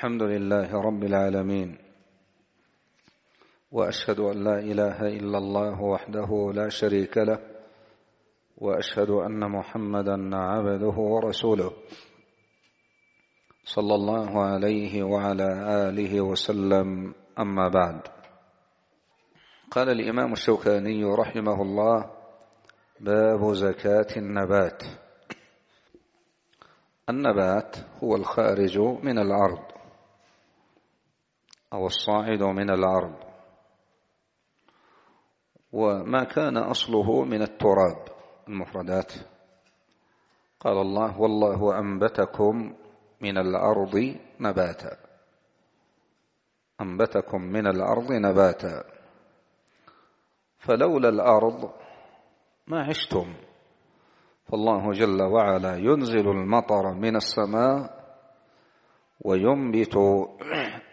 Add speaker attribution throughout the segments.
Speaker 1: الحمد لله رب العالمين واشهد ان لا اله الا الله وحده لا شريك له واشهد ان محمدا عبده ورسوله صلى الله عليه وعلى اله وسلم اما بعد قال الامام الشوكاني رحمه الله باب زكاه النبات النبات هو الخارج من الارض أو الصاعد من الأرض وما كان أصله من التراب المفردات قال الله والله أنبتكم من الأرض نباتا أنبتكم من الأرض نباتا فلولا الأرض ما عشتم فالله جل وعلا ينزل المطر من السماء وينبت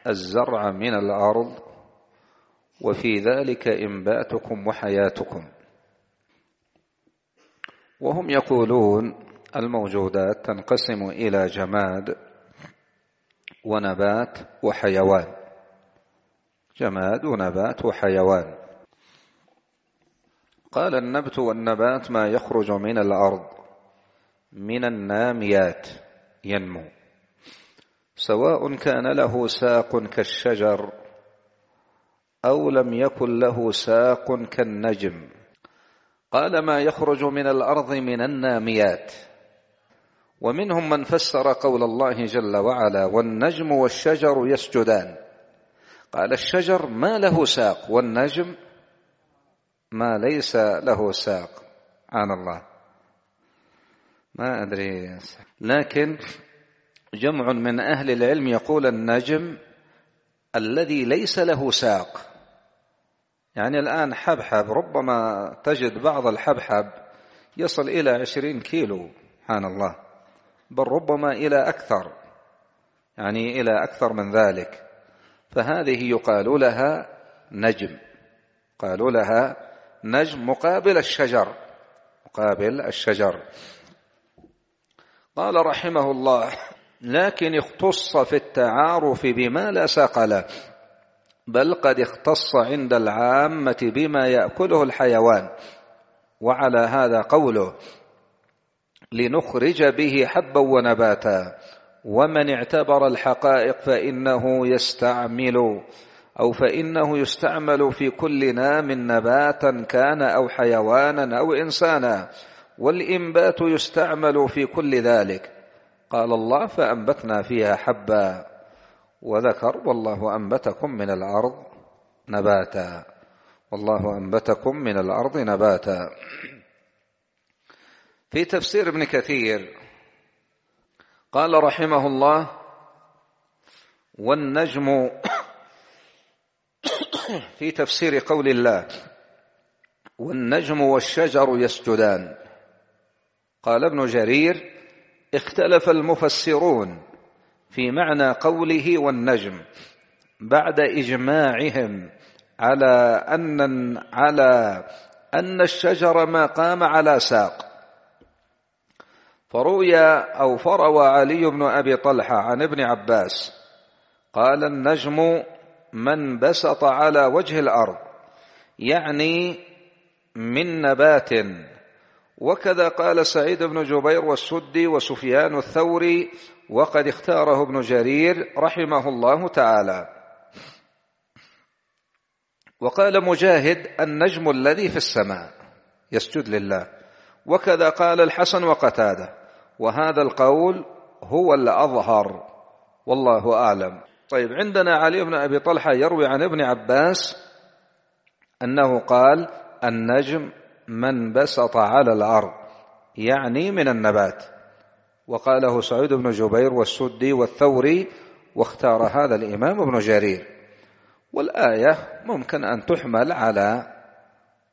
Speaker 1: الزرع من الأرض وفي ذلك إنباتكم وحياتكم وهم يقولون الموجودات تنقسم إلى جماد ونبات وحيوان جماد ونبات وحيوان قال النبت والنبات ما يخرج من الأرض من الناميات ينمو سواء كان له ساق كالشجر أو لم يكن له ساق كالنجم قال ما يخرج من الأرض من الناميات ومنهم من فسر قول الله جل وعلا والنجم والشجر يسجدان قال الشجر ما له ساق والنجم ما ليس له ساق عن الله ما أدري لكن جمع من أهل العلم يقول النجم الذي ليس له ساق يعني الآن حبحب ربما تجد بعض الحبحب يصل إلى عشرين كيلو سبحان الله بل ربما إلى أكثر يعني إلى أكثر من ذلك فهذه يقال لها نجم قالوا لها نجم مقابل الشجر مقابل الشجر قال رحمه الله لكن اختص في التعارف بما لا ساق له بل قد اختص عند العامة بما يأكله الحيوان وعلى هذا قوله لنخرج به حبا ونباتا ومن اعتبر الحقائق فإنه يستعمل أو فإنه يستعمل في كل نام نباتا كان أو حيوانا أو إنسانا والإنبات يستعمل في كل ذلك قال الله فأنبتنا فيها حبا وذكر والله أنبتكم من الأرض نباتا والله أنبتكم من الأرض نباتا في تفسير ابن كثير قال رحمه الله والنجم في تفسير قول الله والنجم والشجر يسجدان قال ابن جرير اختلف المفسرون في معنى قوله والنجم بعد اجماعهم على ان على ان الشجر ما قام على ساق فروي او فروى علي بن ابي طلحه عن ابن عباس قال النجم من بسط على وجه الارض يعني من نبات وكذا قال سعيد بن جبير والسدي وسفيان الثوري وقد اختاره ابن جرير رحمه الله تعالى وقال مجاهد النجم الذي في السماء يسجد لله وكذا قال الحسن وقتاده وهذا القول هو الأظهر والله أعلم طيب عندنا علي بن أبي طلحة يروي عن ابن عباس أنه قال النجم من بسط على الأرض يعني من النبات وقاله سعيد بن جبير والسدي والثوري واختار هذا الإمام ابن جرير والآية ممكن أن تحمل على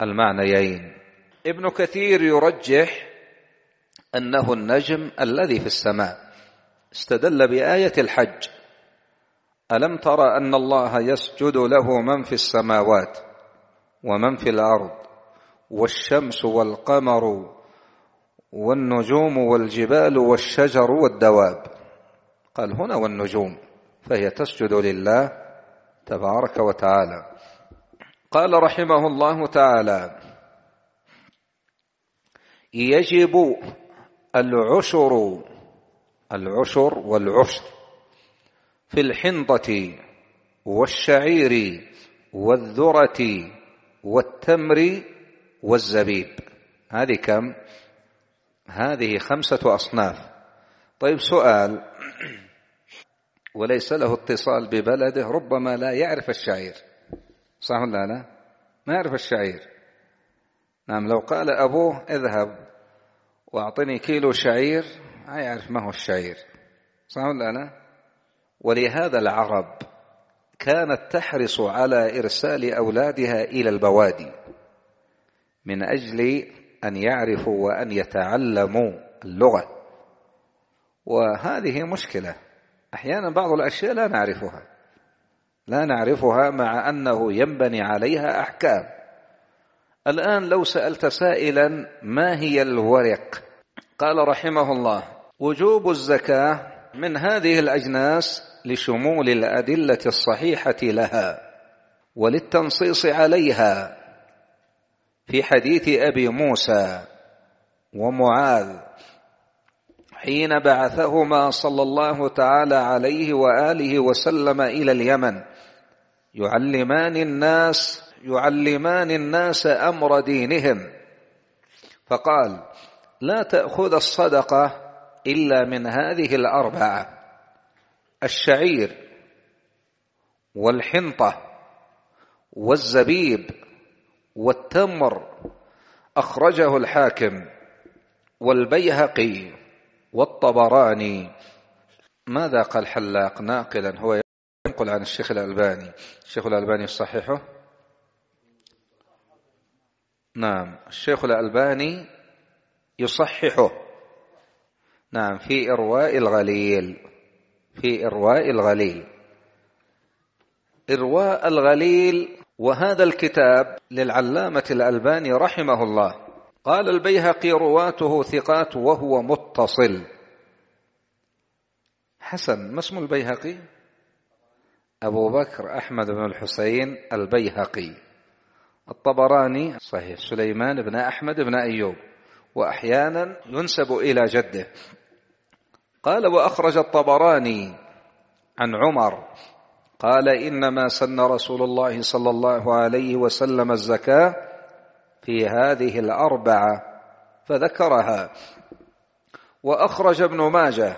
Speaker 1: المعنيين ابن كثير يرجح أنه النجم الذي في السماء استدل بآية الحج ألم ترى أن الله يسجد له من في السماوات ومن في الأرض والشمس والقمر والنجوم والجبال والشجر والدواب قال هنا والنجوم فهي تسجد لله تبارك وتعالى قال رحمه الله تعالى يجب العشر العشر والعشر في الحنطة والشعير والذرة والتمر والزبيب هذه كم هذه خمسة أصناف طيب سؤال وليس له اتصال ببلده ربما لا يعرف الشعير صح ولا لا ما يعرف الشعير نعم لو قال أبوه اذهب وأعطني كيلو شعير ما يعرف ما هو الشعير صح ولا لا ولهذا العرب كانت تحرص على إرسال أولادها إلى البوادي من أجل أن يعرفوا وأن يتعلموا اللغة وهذه مشكلة أحيانا بعض الأشياء لا نعرفها لا نعرفها مع أنه ينبني عليها أحكام الآن لو سألت سائلا ما هي الورق قال رحمه الله وجوب الزكاة من هذه الأجناس لشمول الأدلة الصحيحة لها وللتنصيص عليها في حديث أبي موسى ومعاذ حين بعثهما صلى الله تعالى عليه وآله وسلم إلى اليمن يعلمان الناس يعلمان الناس أمر دينهم فقال لا تأخذ الصدقة إلا من هذه الأربعة الشعير والحنطة والزبيب والتمر أخرجه الحاكم والبيهقي والطبراني ماذا قال حلاق ناقلا هو ينقل عن الشيخ الألباني الشيخ الألباني يصححه نعم الشيخ الألباني يصححه نعم في إرواء الغليل في إرواء الغليل إرواء الغليل وهذا الكتاب للعلامة الألباني رحمه الله قال البيهقي رواته ثقات وهو متصل حسن ما اسم البيهقي أبو بكر أحمد بن الحسين البيهقي الطبراني صحيح سليمان بن أحمد بن أيوب وأحيانا ينسب إلى جده قال وأخرج الطبراني عن عمر قال انما سن رسول الله صلى الله عليه وسلم الزكاه في هذه الاربعه فذكرها واخرج ابن ماجه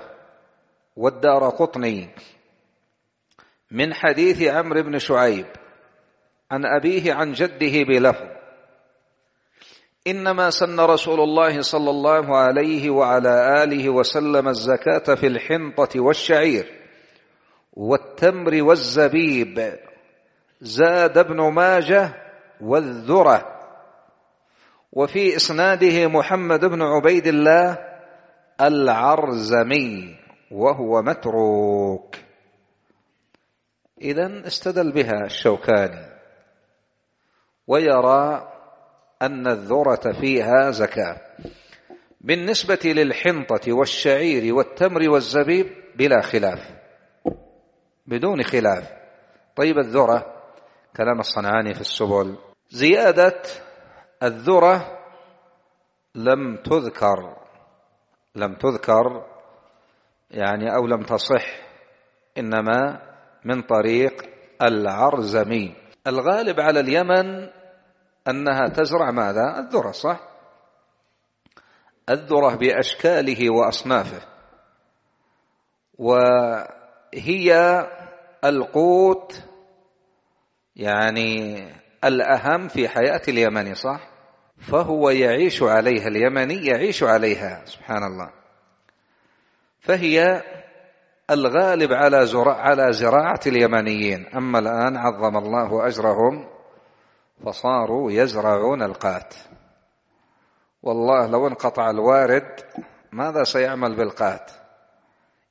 Speaker 1: والدار قطني من حديث عمرو بن شعيب عن ابيه عن جده بلفظ انما سن رسول الله صلى الله عليه وعلى اله وسلم الزكاه في الحنطه والشعير والتمر والزبيب زاد ابن ماجه والذره وفي اسناده محمد بن عبيد الله العرزمي وهو متروك اذا استدل بها الشوكاني ويرى ان الذره فيها زكاه بالنسبه للحنطه والشعير والتمر والزبيب بلا خلاف بدون خلاف طيب الذرة كلام الصنعاني في السبل زيادة الذرة لم تذكر لم تذكر يعني أو لم تصح إنما من طريق العرزمي الغالب على اليمن أنها تزرع ماذا؟ الذرة صح؟ الذرة بأشكاله وأصنافه وهي القوت يعني الأهم في حياة اليمني صح؟ فهو يعيش عليها اليمني يعيش عليها سبحان الله فهي الغالب على على زراعة اليمنيين أما الآن عظم الله أجرهم فصاروا يزرعون القات والله لو انقطع الوارد ماذا سيعمل بالقات؟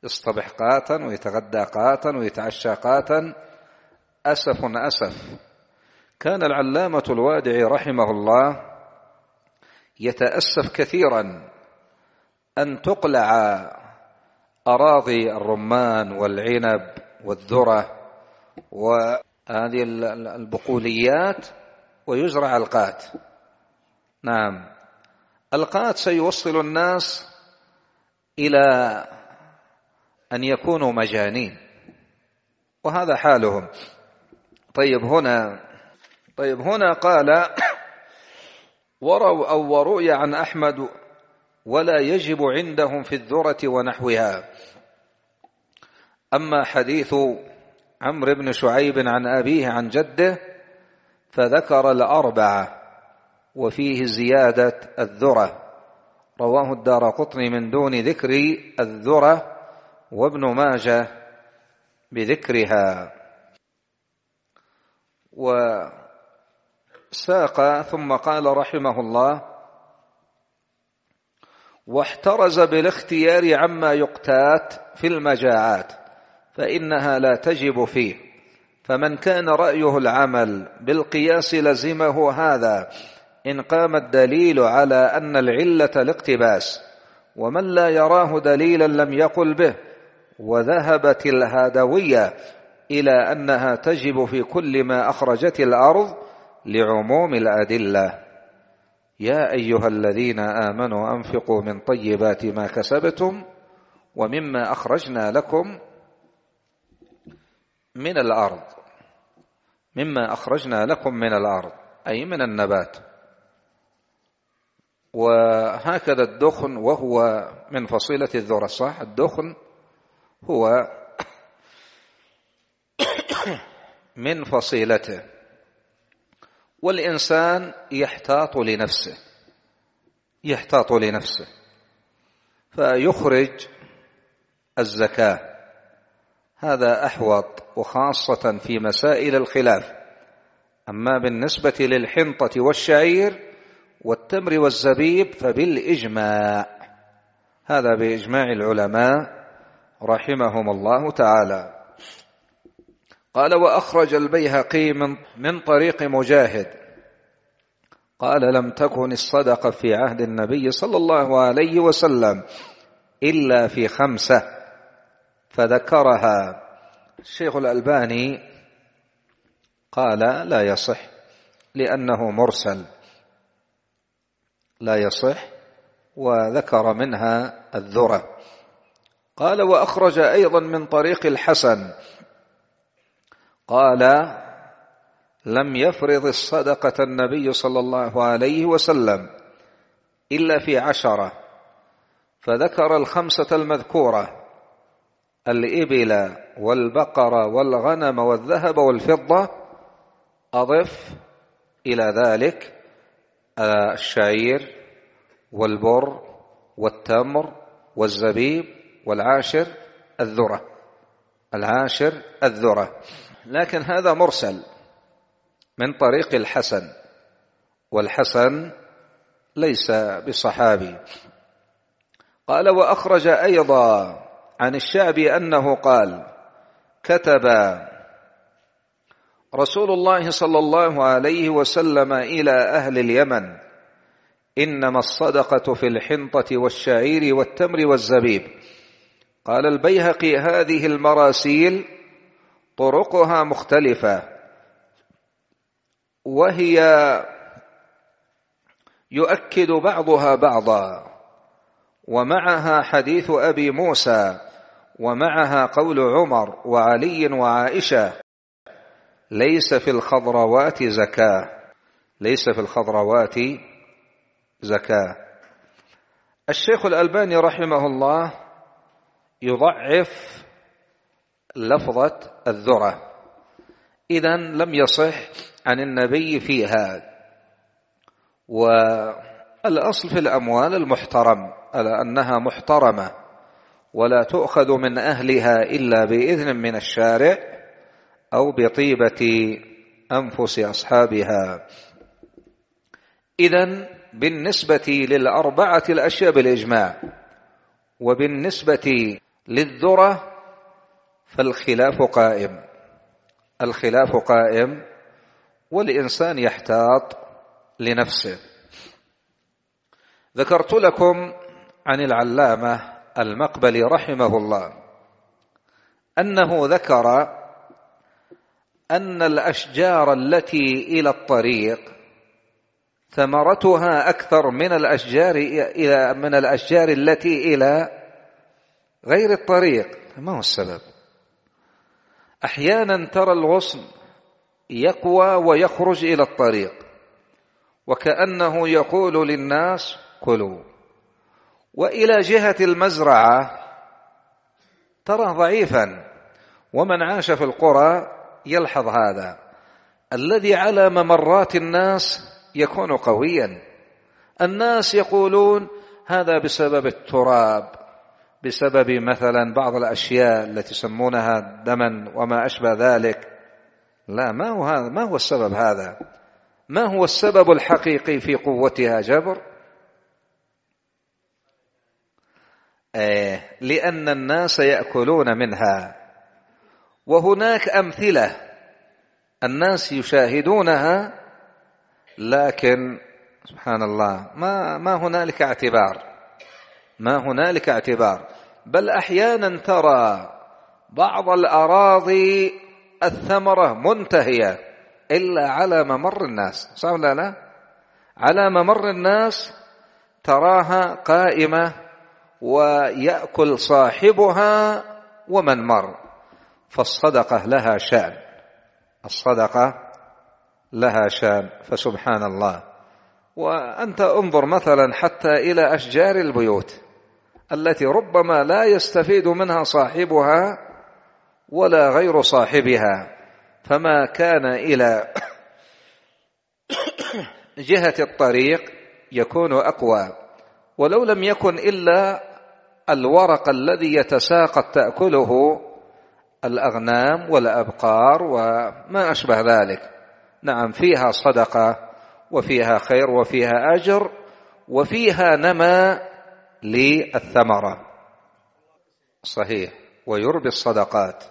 Speaker 1: يصطبح قاتا ويتغدى قاتا ويتعشى قاتا أسف أسف كان العلامة الوادعي رحمه الله يتأسف كثيرا أن تقلع أراضي الرمان والعنب والذرة وهذه البقوليات ويزرع القات نعم القات سيوصل الناس إلى أن يكونوا مجانين وهذا حالهم طيب هنا طيب هنا قال وروا أو وروي عن أحمد ولا يجب عندهم في الذرة ونحوها أما حديث عمرو بن شعيب عن أبيه عن جده فذكر الأربعة وفيه زيادة الذرة رواه الدار قطني من دون ذكر الذرة وابن ماجه بذكرها وساق ثم قال رحمه الله واحترز بالاختيار عما يقتات في المجاعات فإنها لا تجب فيه فمن كان رأيه العمل بالقياس لزمه هذا إن قام الدليل على أن العلة الاقتباس ومن لا يراه دليلا لم يقل به وذهبت الهادوية إلى أنها تجب في كل ما أخرجت الأرض لعموم الأدلة يا أيها الذين آمنوا أنفقوا من طيبات ما كسبتم ومما أخرجنا لكم من الأرض مما أخرجنا لكم من الأرض أي من النبات وهكذا الدخن وهو من فصيلة الذرة صح الدخن هو من فصيلته والإنسان يحتاط لنفسه يحتاط لنفسه فيخرج الزكاة هذا أحوط وخاصة في مسائل الخلاف أما بالنسبة للحنطة والشعير والتمر والزبيب فبالإجماع هذا بإجماع العلماء رحمهم الله تعالى قال وأخرج البيهقي من, من طريق مجاهد قال لم تكن الصدقة في عهد النبي صلى الله عليه وسلم إلا في خمسة فذكرها الشيخ الألباني قال لا يصح لأنه مرسل لا يصح وذكر منها الذرة قال وأخرج أيضا من طريق الحسن قال لم يفرض الصدقة النبي صلى الله عليه وسلم إلا في عشرة فذكر الخمسة المذكورة الإبل والبقر والغنم والذهب والفضة أضف إلى ذلك آه، الشعير والبر والتمر والزبيب والعاشر الذرة العاشر الذرة لكن هذا مرسل من طريق الحسن والحسن ليس بصحابي قال وأخرج أيضا عن الشعبي أنه قال كتب رسول الله صلى الله عليه وسلم إلى أهل اليمن إنما الصدقة في الحنطة والشعير والتمر والزبيب قال البيهقي هذه المراسيل طرقها مختلفة وهي يؤكد بعضها بعضا ومعها حديث أبي موسى ومعها قول عمر وعلي وعائشة ليس في الخضروات زكاة ليس في الخضروات زكاة الشيخ الألباني رحمه الله يضعف لفظة الذرة إذا لم يصح عن النبي فيها والأصل في الأموال المحترم ألا أنها محترمة ولا تؤخذ من أهلها إلا بإذن من الشارع أو بطيبة أنفس أصحابها إذا بالنسبة للأربعة الأشياء بالإجماع وبالنسبة للذرة فالخلاف قائم الخلاف قائم والإنسان يحتاط لنفسه ذكرت لكم عن العلامة المقبلي رحمه الله أنه ذكر أن الأشجار التي إلى الطريق ثمرتها أكثر من الأشجار إلى من الأشجار التي إلى غير الطريق ما هو السبب احيانا ترى الغصن يقوى ويخرج الى الطريق وكانه يقول للناس كلوا والى جهه المزرعه تراه ضعيفا ومن عاش في القرى يلحظ هذا الذي على ممرات الناس يكون قويا الناس يقولون هذا بسبب التراب بسبب مثلا بعض الأشياء التي يسمونها دما وما أشبه ذلك لا ما هو هذا ما هو السبب هذا ما هو السبب الحقيقي في قوتها جبر إيه لأن الناس يأكلون منها وهناك أمثلة الناس يشاهدونها لكن سبحان الله ما ما هنالك اعتبار ما هنالك اعتبار بل احيانا ترى بعض الاراضي الثمره منتهيه الا على ممر الناس صح ولا لا على ممر الناس تراها قائمه وياكل صاحبها ومن مر فالصدقه لها شان الصدقه لها شان فسبحان الله وانت انظر مثلا حتى الى اشجار البيوت التي ربما لا يستفيد منها صاحبها ولا غير صاحبها فما كان إلى جهة الطريق يكون أقوى ولو لم يكن إلا الورق الذي يتساقط تأكله الأغنام والأبقار وما أشبه ذلك نعم فيها صدقة وفيها خير وفيها أجر وفيها نما للثمرة صحيح ويربي الصدقات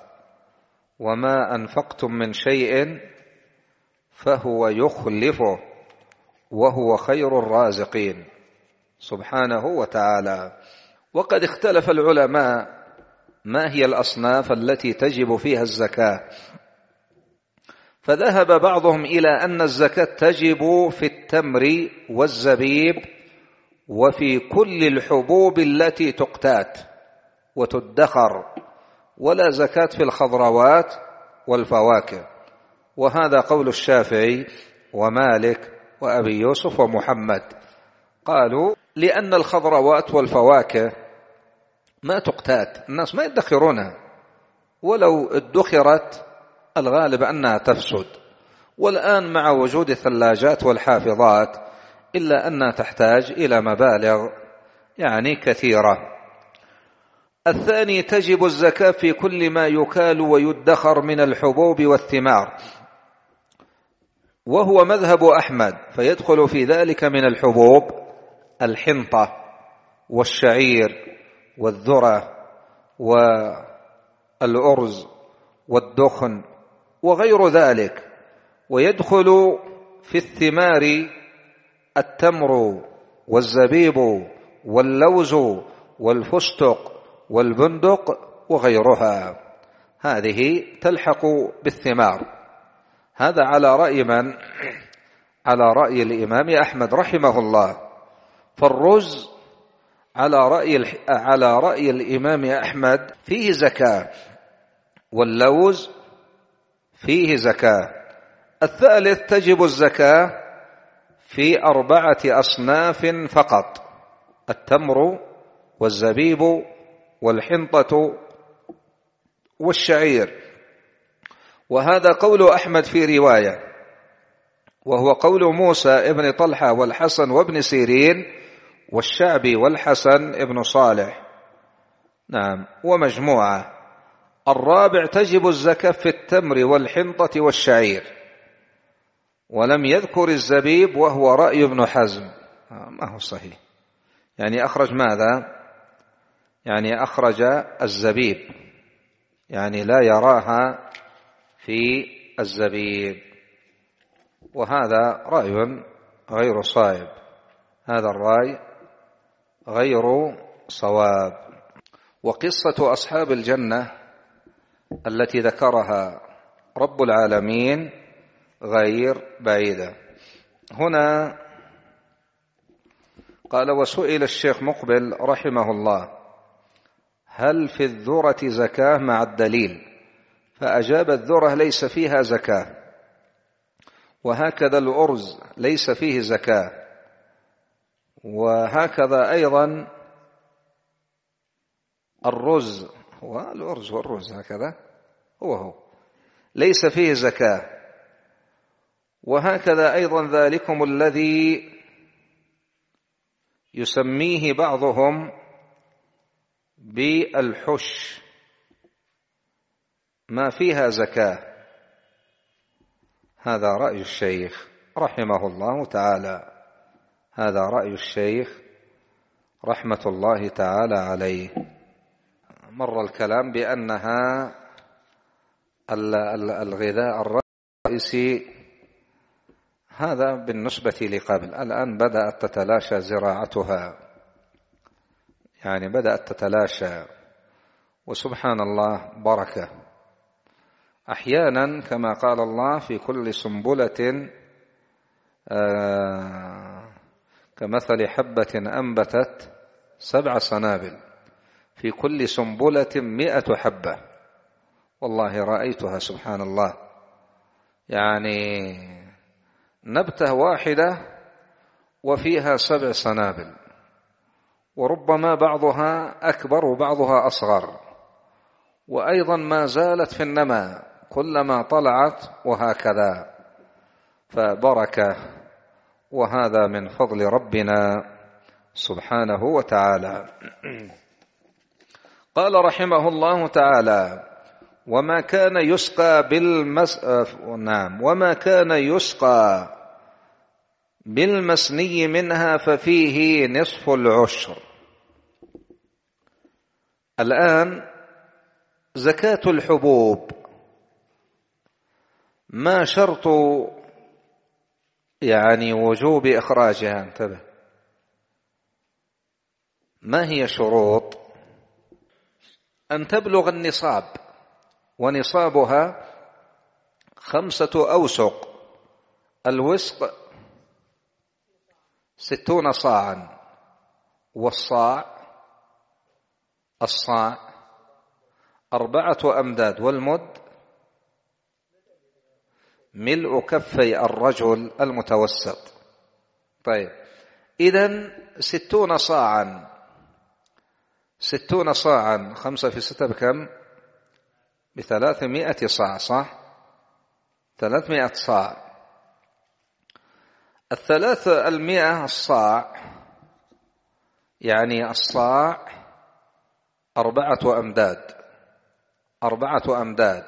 Speaker 1: وما أنفقتم من شيء فهو يخلفه وهو خير الرازقين سبحانه وتعالى وقد اختلف العلماء ما هي الأصناف التي تجب فيها الزكاة فذهب بعضهم إلى أن الزكاة تجب في التمر والزبيب وفي كل الحبوب التي تقتات وتدخر ولا زكاة في الخضروات والفواكه وهذا قول الشافعي ومالك وأبي يوسف ومحمد قالوا لأن الخضروات والفواكه ما تقتات الناس ما يدخرونها ولو ادخرت الغالب أنها تفسد والآن مع وجود الثلاجات والحافظات إلا أنها تحتاج إلى مبالغ يعني كثيرة الثاني تجب الزكاة في كل ما يكال ويدخر من الحبوب والثمار وهو مذهب أحمد فيدخل في ذلك من الحبوب الحنطة والشعير والذرة والأرز والدخن وغير ذلك ويدخل في الثمار التمر والزبيب واللوز والفستق والبندق وغيرها هذه تلحق بالثمار هذا على رأي من على رأي الإمام أحمد رحمه الله فالرز على رأي على رأي الإمام أحمد فيه زكاة واللوز فيه زكاة الثالث تجب الزكاة في أربعة أصناف فقط التمر والزبيب والحنطة والشعير وهذا قول أحمد في رواية وهو قول موسى ابن طلحة والحسن وابن سيرين والشعبي والحسن ابن صالح نعم ومجموعة الرابع تجب الزكاة في التمر والحنطة والشعير ولم يذكر الزبيب وهو رأي ابن حزم آه، ما هو صحيح يعني أخرج ماذا يعني أخرج الزبيب يعني لا يراها في الزبيب وهذا رأي غير صائب هذا الرأي غير صواب وقصة أصحاب الجنة التي ذكرها رب العالمين غير بعيدة هنا قال وسئل الشيخ مقبل رحمه الله هل في الذرة زكاة مع الدليل فأجاب الذرة ليس فيها زكاة وهكذا الأرز ليس فيه زكاة وهكذا أيضا الرز والأرز والرز هكذا هو هو ليس فيه زكاة وهكذا أيضا ذلكم الذي يسميه بعضهم بالحش ما فيها زكاة هذا رأي الشيخ رحمه الله تعالى هذا رأي الشيخ رحمة الله تعالى عليه مر الكلام بأنها الغذاء الرئيسي هذا بالنسبة لقبل الآن بدأت تتلاشى زراعتها يعني بدأت تتلاشى وسبحان الله بركة أحيانا كما قال الله في كل سنبلة آه، كمثل حبة أنبتت سبع سنابل في كل سنبلة مئة حبة والله رأيتها سبحان الله يعني نبتة واحدة وفيها سبع سنابل وربما بعضها أكبر وبعضها أصغر وأيضا ما زالت في النمى كلما طلعت وهكذا فبركة وهذا من فضل ربنا سبحانه وتعالى قال رحمه الله تعالى وما كان يسقى بالمس آه، نعم وما كان يسقى بالمسني منها ففيه نصف العشر الآن زكاة الحبوب ما شرط يعني وجوب إخراجها انتبه ما هي شروط أن تبلغ النصاب ونصابها خمسة أوسق الوسق ستون صاعا والصاع الصاع أربعة أمداد والمد ملء كفي الرجل المتوسط طيب إذا ستون صاعا ستون صاعا خمسة في ستة بكم بثلاثمائة صاع صح ثلاثمائة صاع الثلاث المئة الصاع يعني الصاع أربعة أمداد أربعة أمداد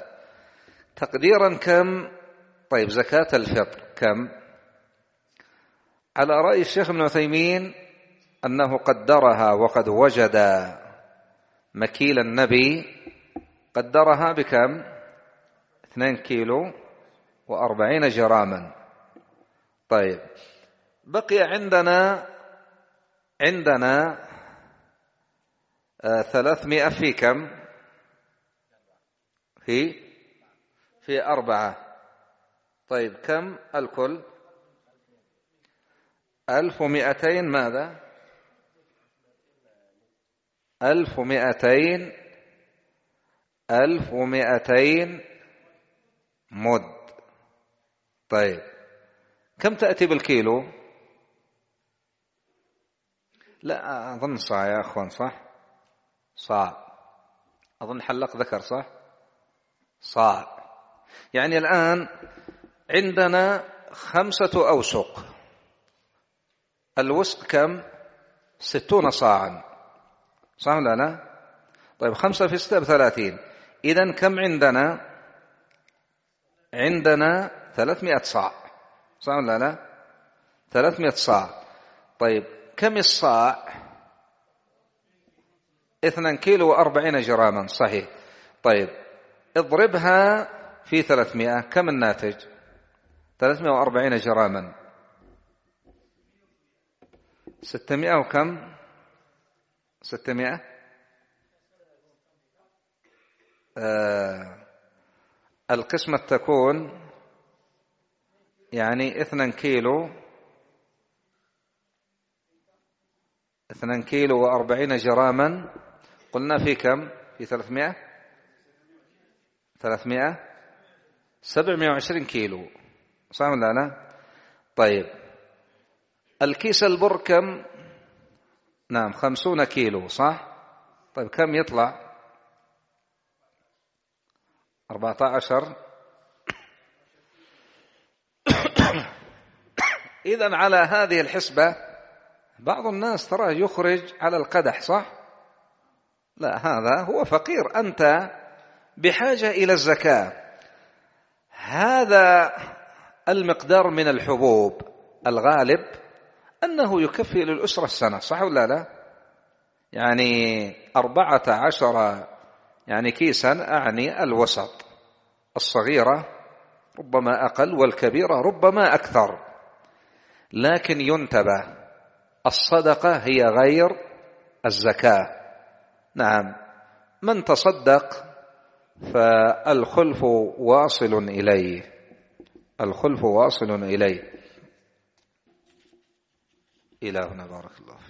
Speaker 1: تقديرا كم طيب زكاة الفطر كم على رأي الشيخ ابن عثيمين أنه قدرها وقد وجد مكيل النبي قدرها بكم 2 كيلو وأربعين جراما طيب بقي عندنا عندنا آه، ثلاثمائة في كم في في أربعة طيب كم الكل ألف ومئتين ماذا ألف ومئتين ألف ومئتين مد طيب كم تأتي بالكيلو لا أظن صاع يا أخوان صح صاع أظن حلق ذكر صح صاع يعني الآن عندنا خمسة أوسق الوسق كم ستون صاعا صح ولا لا طيب خمسة في ستة بثلاثين إذا كم عندنا عندنا 300 صاع صح ولا لا 300 صاع طيب كم الصاع 2 كيلو وأربعين جراما صحيح طيب اضربها في 300 كم الناتج 340 جراما 600 وكم 600 آه، القسمة تكون يعني اثنان كيلو اثنان كيلو وأربعين جراما قلنا في كم في ثلاثمائة ثلاثمائة سبعمائة وعشرين كيلو صح ولا لا طيب الكيس البر كم نعم خمسون كيلو صح طيب كم يطلع 14 إذا على هذه الحسبة بعض الناس تراه يخرج على القدح صح؟ لا هذا هو فقير أنت بحاجة إلى الزكاة هذا المقدار من الحبوب الغالب أنه يكفي للأسرة السنة صح ولا لا؟ يعني أربعة عشر يعني كيسا أعني الوسط الصغيرة ربما أقل والكبيرة ربما أكثر لكن ينتبه الصدقة هي غير الزكاة نعم من تصدق فالخلف واصل إليه الخلف واصل إليه إلى هنا بارك الله